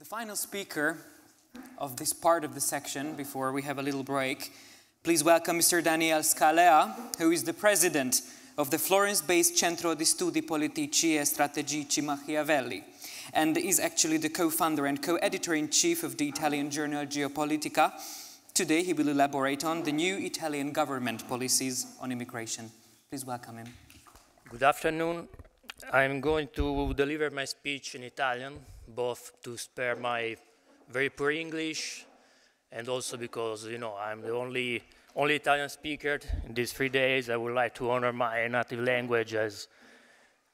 The final speaker of this part of the section before we have a little break, please welcome Mr. Daniel Scalea, who is the president of the Florence-based Centro di Studi Politici e Strategici Machiavelli and is actually the co-founder and co-editor-in-chief of the Italian journal Geopolitica. Today he will elaborate on the new Italian government policies on immigration. Please welcome him. Good afternoon I'm going to deliver my speech in Italian, both to spare my very poor English and also because, you know, I'm the only, only Italian speaker in these three days. I would like to honor my native language as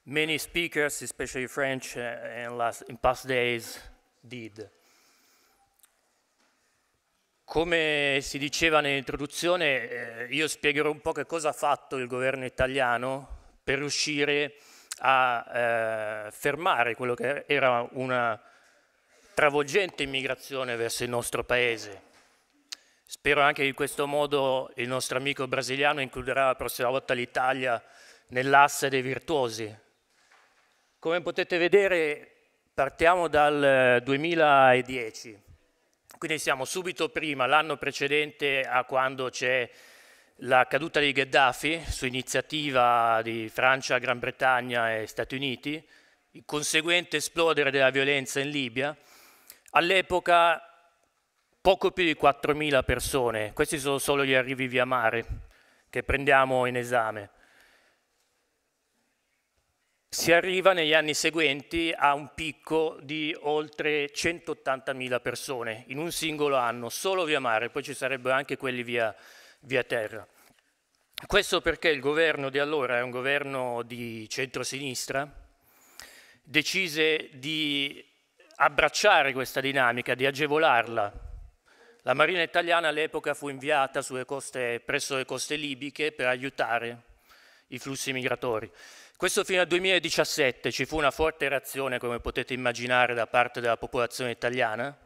many speakers, especially French, uh, in, last, in past days did. Come si diceva nell'introduzione, eh, io spiegherò un po' che cosa ha fatto il governo italiano per riuscire a a eh, fermare quello che era una travolgente immigrazione verso il nostro paese. Spero anche che in questo modo il nostro amico brasiliano includerà la prossima volta l'Italia nell'asse dei virtuosi. Come potete vedere partiamo dal 2010, eh, quindi siamo subito prima, l'anno precedente a quando c'è la caduta di Gheddafi, su iniziativa di Francia, Gran Bretagna e Stati Uniti, il conseguente esplodere della violenza in Libia, all'epoca poco più di 4.000 persone, questi sono solo gli arrivi via mare che prendiamo in esame. Si arriva negli anni seguenti a un picco di oltre 180.000 persone in un singolo anno, solo via mare, poi ci sarebbero anche quelli via mare via terra. Questo perché il governo di allora, è un governo di centrosinistra, decise di abbracciare questa dinamica, di agevolarla. La Marina italiana all'epoca fu inviata coste, presso le coste libiche per aiutare i flussi migratori. Questo fino al 2017 ci fu una forte reazione, come potete immaginare, da parte della popolazione italiana,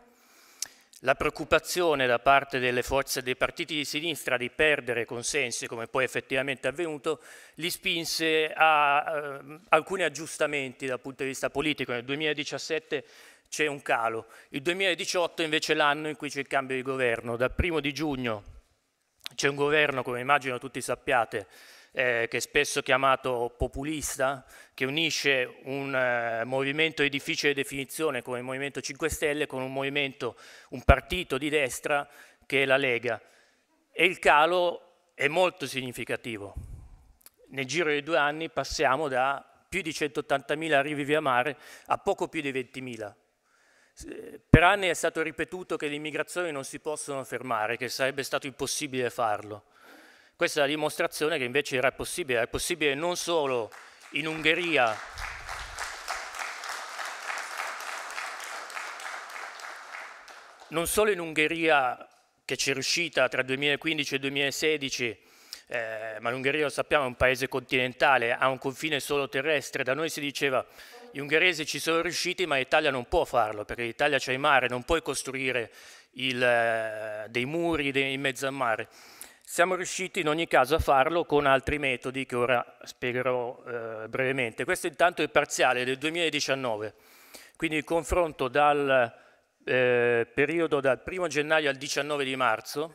la preoccupazione da parte delle forze dei partiti di sinistra di perdere consensi, come poi effettivamente è avvenuto, li spinse a eh, alcuni aggiustamenti dal punto di vista politico. Nel 2017 c'è un calo. Il 2018 invece è l'anno in cui c'è il cambio di governo. Dal primo di giugno c'è un governo, come immagino tutti sappiate, eh, che è spesso chiamato populista, che unisce un eh, movimento di difficile definizione come il Movimento 5 Stelle con un movimento, un partito di destra che è la Lega. E il calo è molto significativo. Nel giro di due anni passiamo da più di 180.000 arrivi via mare a poco più di 20.000. Eh, per anni è stato ripetuto che le immigrazioni non si possono fermare, che sarebbe stato impossibile farlo. Questa è la dimostrazione che invece era possibile, è possibile non solo in Ungheria, non solo in Ungheria che c'è riuscita tra 2015 e 2016, eh, ma l'Ungheria lo sappiamo è un paese continentale, ha un confine solo terrestre, da noi si diceva gli ungheresi ci sono riusciti ma l'Italia non può farlo perché l'Italia c'è il mare, non puoi costruire il, eh, dei muri in mezzo al mare. Siamo riusciti in ogni caso a farlo con altri metodi che ora spiegherò eh, brevemente. Questo intanto è parziale del 2019, quindi il confronto dal eh, periodo dal 1 gennaio al 19 di marzo,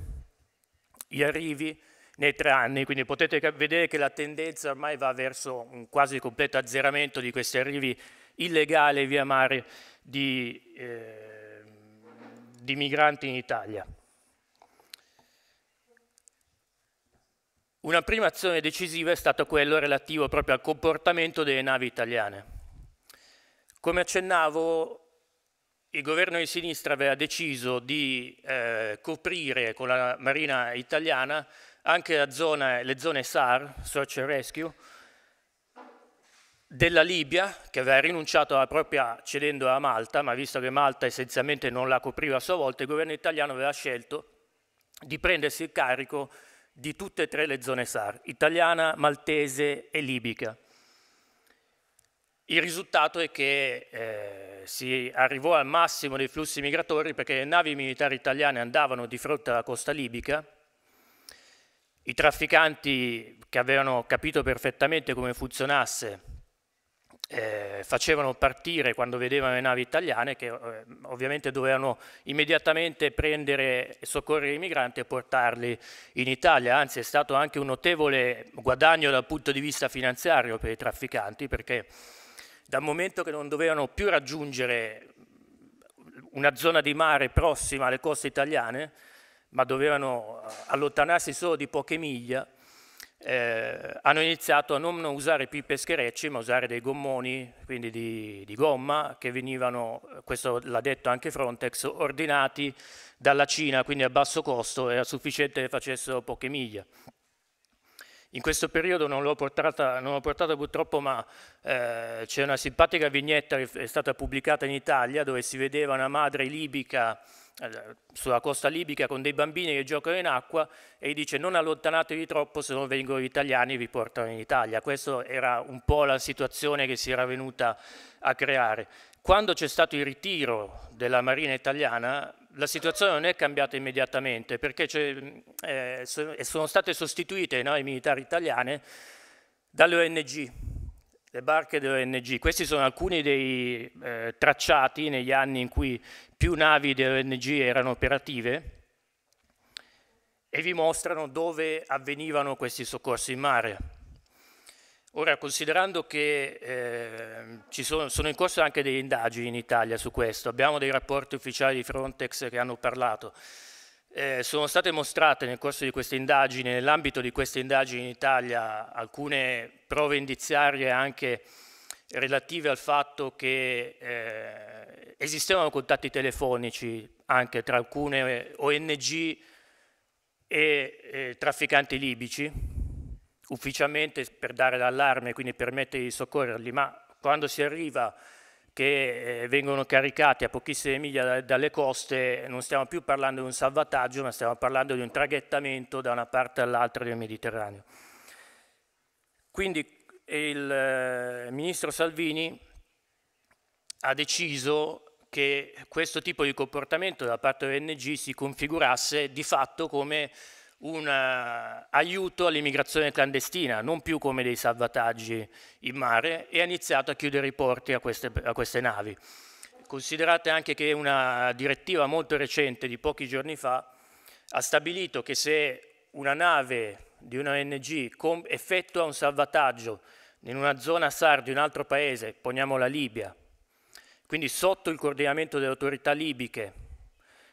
gli arrivi nei tre anni, quindi potete vedere che la tendenza ormai va verso un quasi completo azzeramento di questi arrivi illegali via mare di, eh, di migranti in Italia. Una prima azione decisiva è stato quello relativo proprio al comportamento delle navi italiane. Come accennavo, il governo di sinistra aveva deciso di eh, coprire con la Marina italiana anche zona, le zone SAR, Search and Rescue, della Libia, che aveva rinunciato alla propria cedendo a Malta, ma visto che Malta essenzialmente non la copriva a sua volta, il governo italiano aveva scelto di prendersi il carico di tutte e tre le zone SAR, italiana, maltese e libica. Il risultato è che eh, si arrivò al massimo dei flussi migratori perché le navi militari italiane andavano di fronte alla costa libica, i trafficanti che avevano capito perfettamente come funzionasse eh, facevano partire quando vedevano le navi italiane che eh, ovviamente dovevano immediatamente prendere e soccorrere i migranti e portarli in Italia, anzi è stato anche un notevole guadagno dal punto di vista finanziario per i trafficanti perché dal momento che non dovevano più raggiungere una zona di mare prossima alle coste italiane, ma dovevano eh, allontanarsi solo di poche miglia, eh, hanno iniziato a non usare più i pescherecci ma usare dei gommoni, quindi di, di gomma, che venivano, questo l'ha detto anche Frontex, ordinati dalla Cina, quindi a basso costo, era sufficiente che facessero poche miglia. In questo periodo non l'ho portata, portata, purtroppo, ma eh, c'è una simpatica vignetta che è stata pubblicata in Italia dove si vedeva una madre libica eh, sulla costa libica con dei bambini che giocano in acqua e gli dice non allontanatevi troppo se non vengono gli italiani e vi portano in Italia. Questa era un po' la situazione che si era venuta a creare. Quando c'è stato il ritiro della Marina italiana la situazione non è cambiata immediatamente perché eh, sono state sostituite no, i militari italiani dalle ONG le barche delle ONG. Questi sono alcuni dei eh, tracciati negli anni in cui più navi delle ONG erano operative e vi mostrano dove avvenivano questi soccorsi in mare. Ora, considerando che eh, ci sono, sono, in corso anche delle indagini in Italia su questo, abbiamo dei rapporti ufficiali di Frontex che hanno parlato, eh, sono state mostrate nel corso di questa indagine, nell'ambito di queste indagini in Italia, alcune prove indiziarie anche relative al fatto che eh, esistevano contatti telefonici anche tra alcune ONG e eh, trafficanti libici, ufficialmente per dare l'allarme, e quindi permettere di soccorrerli, ma quando si arriva a che eh, vengono caricati a pochissime miglia dalle coste, non stiamo più parlando di un salvataggio, ma stiamo parlando di un traghettamento da una parte all'altra del Mediterraneo. Quindi il eh, ministro Salvini ha deciso che questo tipo di comportamento da parte dell'ONG si configurasse di fatto come un uh, aiuto all'immigrazione clandestina, non più come dei salvataggi in mare, e ha iniziato a chiudere i porti a queste, a queste navi. Considerate anche che una direttiva molto recente di pochi giorni fa ha stabilito che se una nave di una ONG effettua un salvataggio in una zona SAR di un altro paese, poniamo la Libia, quindi sotto il coordinamento delle autorità libiche,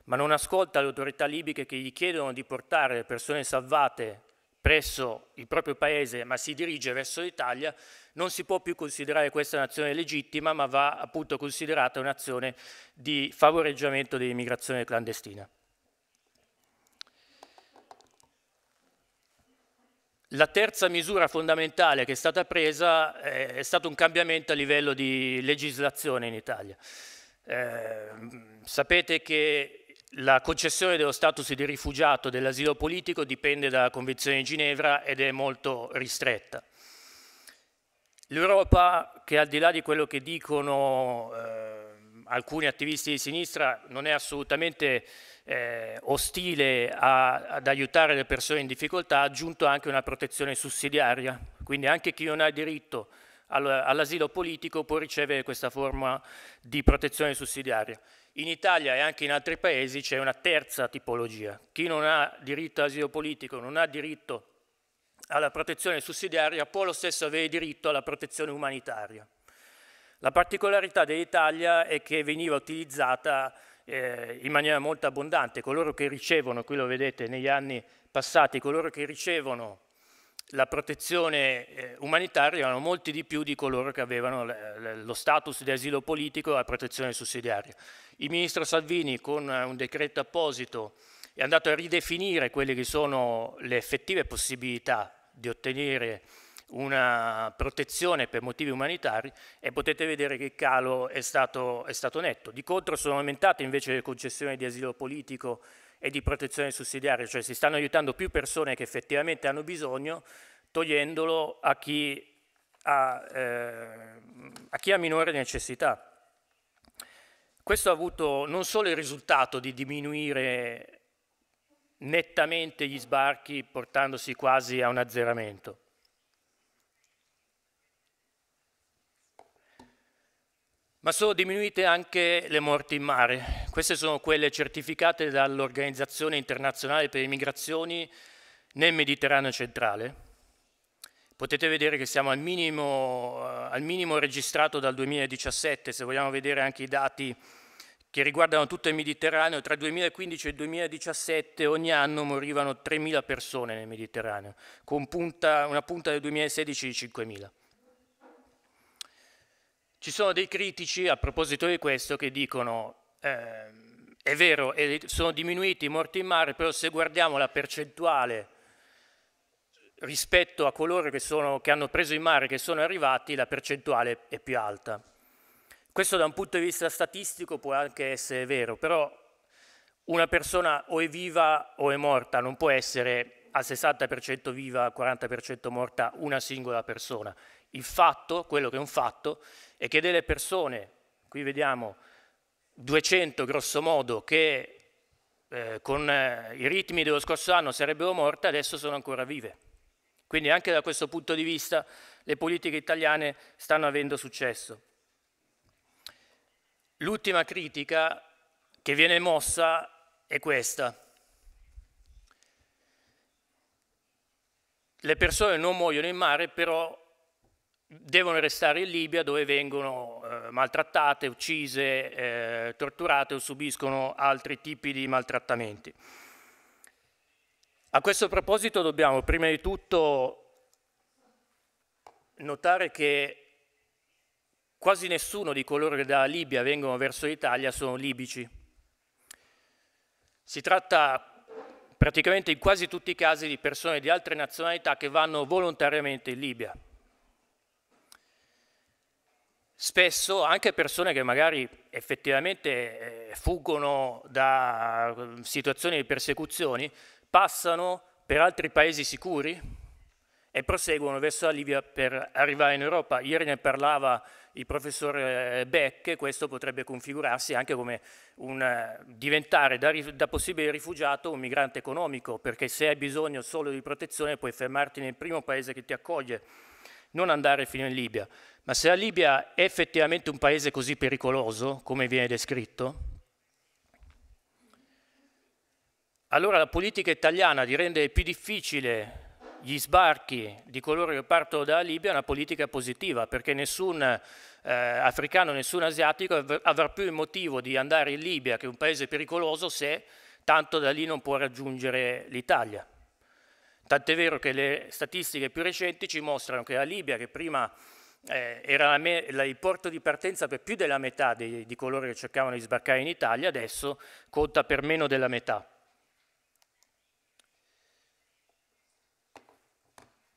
ma non ascolta le autorità libiche che gli chiedono di portare le persone salvate presso il proprio paese ma si dirige verso l'Italia, non si può più considerare questa un'azione legittima ma va appunto considerata un'azione di favoreggiamento dell'immigrazione clandestina. La terza misura fondamentale che è stata presa eh, è stato un cambiamento a livello di legislazione in Italia. Eh, sapete che la concessione dello status di rifugiato dell'asilo politico dipende dalla Convenzione di Ginevra ed è molto ristretta. L'Europa, che al di là di quello che dicono eh, alcuni attivisti di sinistra, non è assolutamente eh, ostile a, ad aiutare le persone in difficoltà, ha aggiunto anche una protezione sussidiaria, quindi anche chi non ha diritto all'asilo politico può ricevere questa forma di protezione sussidiaria. In Italia e anche in altri paesi c'è una terza tipologia. Chi non ha diritto all'asilo politico, non ha diritto alla protezione sussidiaria, può lo stesso avere diritto alla protezione umanitaria. La particolarità dell'Italia è che veniva utilizzata eh, in maniera molto abbondante. Coloro che ricevono, qui lo vedete negli anni passati, coloro che ricevono la protezione eh, umanitaria erano molti di più di coloro che avevano lo status di asilo politico e la protezione sussidiaria. Il ministro Salvini con eh, un decreto apposito è andato a ridefinire quelle che sono le effettive possibilità di ottenere una protezione per motivi umanitari e potete vedere che il calo è stato, è stato netto. Di contro sono aumentate invece le concessioni di asilo politico e di protezione sussidiaria, cioè si stanno aiutando più persone che effettivamente hanno bisogno togliendolo a chi ha, eh, a chi ha minore necessità. Questo ha avuto non solo il risultato di diminuire nettamente gli sbarchi portandosi quasi a un azzeramento, Ma sono diminuite anche le morti in mare. Queste sono quelle certificate dall'Organizzazione Internazionale per le Migrazioni nel Mediterraneo centrale. Potete vedere che siamo al minimo, eh, al minimo registrato dal 2017, se vogliamo vedere anche i dati che riguardano tutto il Mediterraneo, tra il 2015 e il 2017 ogni anno morivano 3.000 persone nel Mediterraneo, con punta, una punta del 2016 di 5.000. Ci sono dei critici a proposito di questo che dicono eh, è vero, sono diminuiti i morti in mare, però se guardiamo la percentuale rispetto a coloro che, sono, che hanno preso in mare, che sono arrivati, la percentuale è più alta. Questo da un punto di vista statistico può anche essere vero, però una persona o è viva o è morta, non può essere al 60% viva, al 40% morta una singola persona. Il fatto, quello che è un fatto, è che delle persone, qui vediamo 200 grosso modo, che eh, con eh, i ritmi dello scorso anno sarebbero morte, adesso sono ancora vive. Quindi anche da questo punto di vista le politiche italiane stanno avendo successo. L'ultima critica che viene mossa è questa. Le persone non muoiono in mare, però devono restare in Libia dove vengono eh, maltrattate, uccise, eh, torturate o subiscono altri tipi di maltrattamenti. A questo proposito dobbiamo prima di tutto notare che quasi nessuno di coloro che da Libia vengono verso l'Italia sono libici. Si tratta praticamente in quasi tutti i casi di persone di altre nazionalità che vanno volontariamente in Libia spesso anche persone che magari effettivamente eh, fuggono da eh, situazioni di persecuzioni passano per altri paesi sicuri e proseguono verso la Libia per arrivare in Europa. Ieri ne parlava il professor eh, Beck, questo potrebbe configurarsi anche come un, diventare da, da, possibile rifugiato un migrante economico, perché se hai bisogno solo di protezione puoi fermarti nel primo paese che ti accoglie non andare fino in Libia. Ma se la Libia è effettivamente un paese così pericoloso, come viene descritto, allora la politica italiana di rendere più difficile gli sbarchi di coloro che partono dalla Libia è una politica positiva, perché nessun eh, africano, nessun asiatico avrà più il motivo di andare in Libia, che è un paese pericoloso, se tanto da lì non può raggiungere l'Italia. Tant'è vero che le statistiche più recenti ci mostrano che la Libia, che prima eh, era la, il porto di partenza per più della metà dei, di coloro che cercavano di sbarcare in Italia, adesso conta per meno della metà.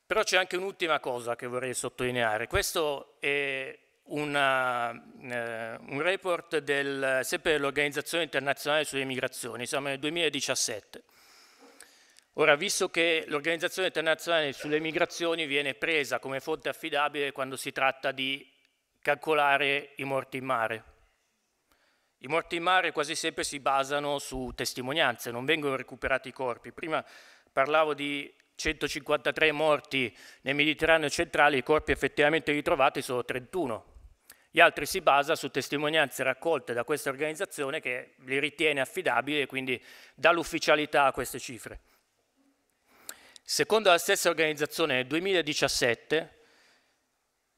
Però c'è anche un'ultima cosa che vorrei sottolineare. Questo è una, eh, un report del, sempre dell'Organizzazione Internazionale sulle Migrazioni, siamo nel 2017. Ora, visto che l'Organizzazione internazionale sulle migrazioni viene presa come fonte affidabile quando si tratta di calcolare i morti in mare, i morti in mare quasi sempre si basano su testimonianze, non vengono recuperati i corpi. Prima parlavo di 153 morti nel Mediterraneo centrale, i corpi effettivamente ritrovati sono 31. Gli altri si basa su testimonianze raccolte da questa organizzazione che li ritiene affidabili e quindi dà l'ufficialità a queste cifre. Secondo la stessa organizzazione nel 2017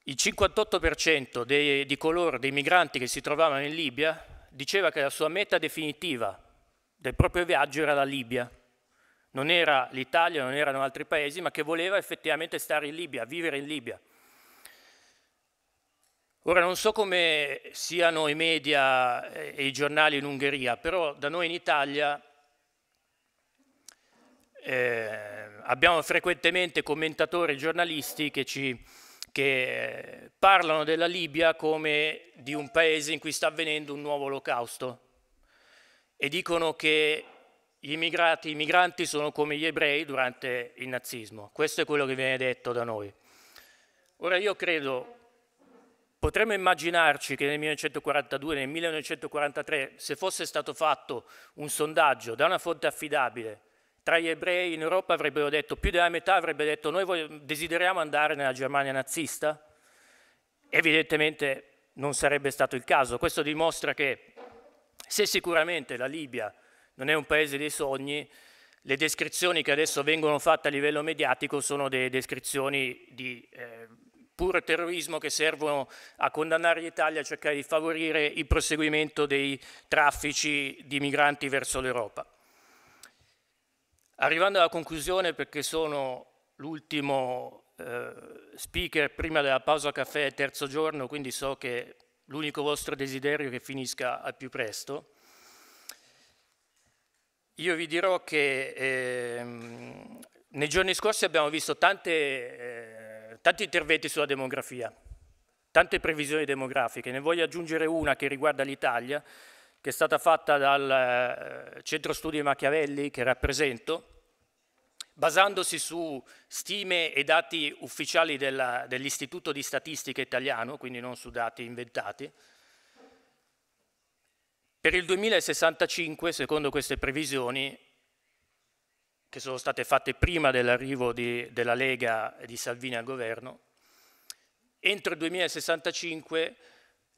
il 58% dei, di coloro, dei migranti che si trovavano in Libia diceva che la sua meta definitiva del proprio viaggio era la Libia. Non era l'Italia, non erano altri paesi, ma che voleva effettivamente stare in Libia, vivere in Libia. Ora non so come siano i media e i giornali in Ungheria, però da noi in Italia eh, abbiamo frequentemente commentatori e giornalisti che, ci, che eh, parlano della Libia come di un paese in cui sta avvenendo un nuovo olocausto e dicono che gli immigrati, i migranti sono come gli ebrei durante il nazismo. Questo è quello che viene detto da noi. Ora io credo, potremmo immaginarci che nel 1942, nel 1943, se fosse stato fatto un sondaggio da una fonte affidabile tra gli ebrei in Europa avrebbero detto, più della metà avrebbe detto noi desideriamo andare nella Germania nazista, evidentemente non sarebbe stato il caso. Questo dimostra che se sicuramente la Libia non è un paese dei sogni, le descrizioni che adesso vengono fatte a livello mediatico sono delle descrizioni di eh, puro terrorismo che servono a condannare l'Italia, a cercare di favorire il proseguimento dei traffici di migranti verso l'Europa. Arrivando alla conclusione, perché sono l'ultimo eh, speaker prima della pausa caffè terzo giorno, quindi so che l'unico vostro desiderio è che finisca al più presto, io vi dirò che eh, nei giorni scorsi abbiamo visto tante, eh, tanti interventi sulla demografia, tante previsioni demografiche, ne voglio aggiungere una che riguarda l'Italia, che è stata fatta dal eh, Centro Studi Machiavelli che rappresento, basandosi su stime e dati ufficiali dell'Istituto dell di Statistica Italiano, quindi non su dati inventati, per il 2065, secondo queste previsioni, che sono state fatte prima dell'arrivo della Lega e di Salvini al governo, entro il 2065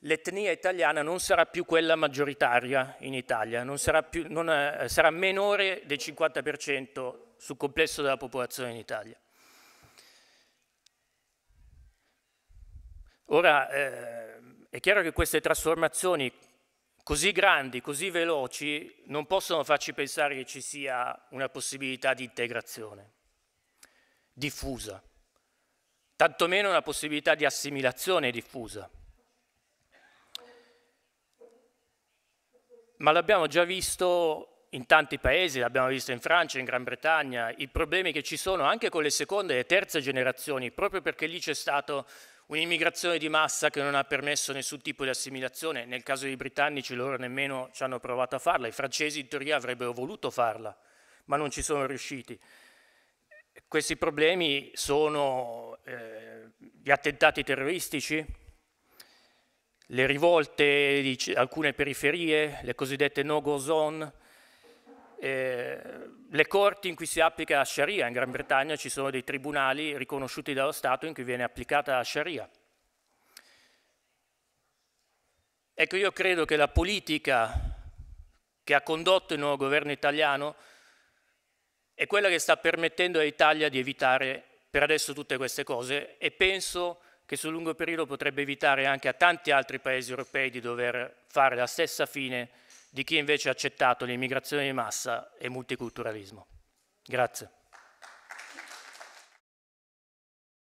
l'etnia italiana non sarà più quella maggioritaria in Italia, non sarà, più, non eh, sarà minore del 50% sul complesso della popolazione in Italia. Ora, eh, è chiaro che queste trasformazioni così grandi, così veloci, non possono farci pensare che ci sia una possibilità di integrazione diffusa, tantomeno una possibilità di assimilazione diffusa. ma l'abbiamo già visto in tanti paesi, l'abbiamo visto in Francia, in Gran Bretagna, i problemi che ci sono anche con le seconde e terze generazioni, proprio perché lì c'è stata un'immigrazione di massa che non ha permesso nessun tipo di assimilazione, nel caso dei britannici loro nemmeno ci hanno provato a farla, i francesi in teoria avrebbero voluto farla, ma non ci sono riusciti. Questi problemi sono eh, gli attentati terroristici, le rivolte di alcune periferie, le cosiddette no-go zone, eh, le corti in cui si applica la Sharia. In Gran Bretagna ci sono dei tribunali riconosciuti dallo Stato in cui viene applicata la Sharia. Ecco, io credo che la politica che ha condotto il nuovo governo italiano è quella che sta permettendo all'Italia di evitare per adesso tutte queste cose e penso che sul lungo periodo potrebbe evitare anche a tanti altri paesi europei di dover fare la stessa fine di chi invece ha accettato l'immigrazione di massa e il multiculturalismo. Grazie.